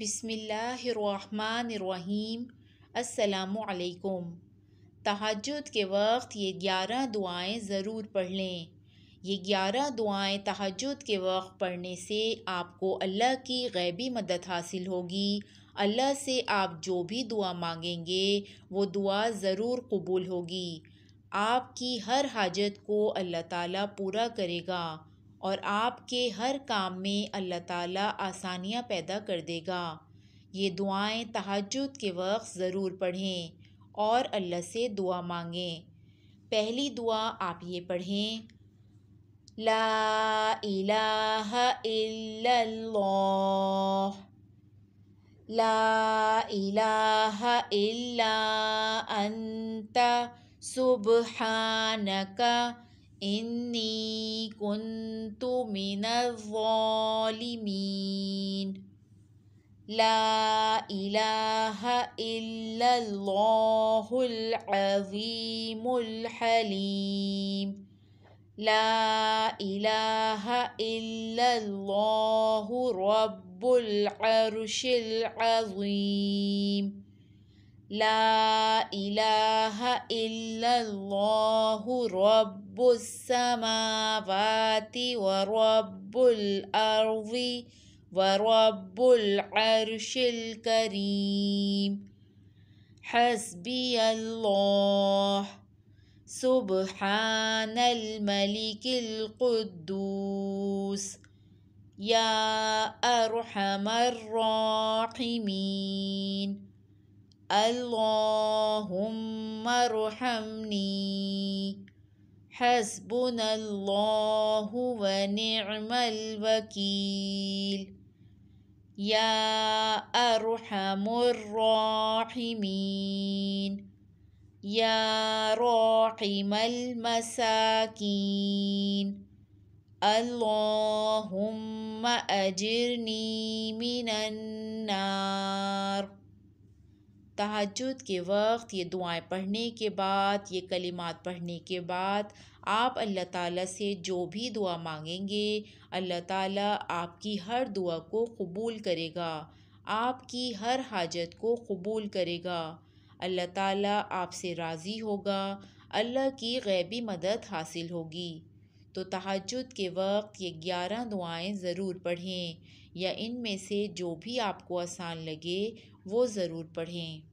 بسم اللہ الرحمن الرحیم السلام علیکم تحجد کے وقت یہ گیارہ دعائیں ضرور پڑھ لیں یہ گیارہ دعائیں تحجد کے وقت پڑھنے سے آپ کو اللہ کی غیبی مدد حاصل ہوگی اللہ سے آپ جو بھی دعا مانگیں گے وہ دعا ضرور قبول ہوگی آپ کی ہر حاجت کو اللہ تعالیٰ پورا کرے گا اور آپ کے ہر کام میں اللہ تعالیٰ آسانیاں پیدا کر دے گا یہ دعائیں تحجد کے وقت ضرور پڑھیں اور اللہ سے دعا مانگیں پہلی دعا آپ یہ پڑھیں لا الہ الا اللہ لا الہ الا انت سبحانکہ إني كنت من الظالمين لا إله إلا الله العظيم الحليم لا إله إلا الله رب العرش العظيم لا إله إلا الله رب السماوات ورب الأرض ورب العرش الكريم حسبي الله سبحان الملك القدوس يا أرحم الراحمين اللهم ارحمني حسبنا الله ونعم الوكيل يا أرحم الراحمين يا راحم المساكين اللهم أجرني من النار تحجد کے وقت یہ دعائیں پڑھنے کے بعد یہ کلمات پڑھنے کے بعد آپ اللہ تعالیٰ سے جو بھی دعا مانگیں گے اللہ تعالیٰ آپ کی ہر دعا کو قبول کرے گا آپ کی ہر حاجت کو قبول کرے گا اللہ تعالیٰ آپ سے راضی ہوگا اللہ کی غیبی مدد حاصل ہوگی تو تحجد کے وقت یہ گیارہ دعائیں ضرور پڑھیں یا ان میں سے جو بھی آپ کو آسان لگے وہ ضرور پڑھیں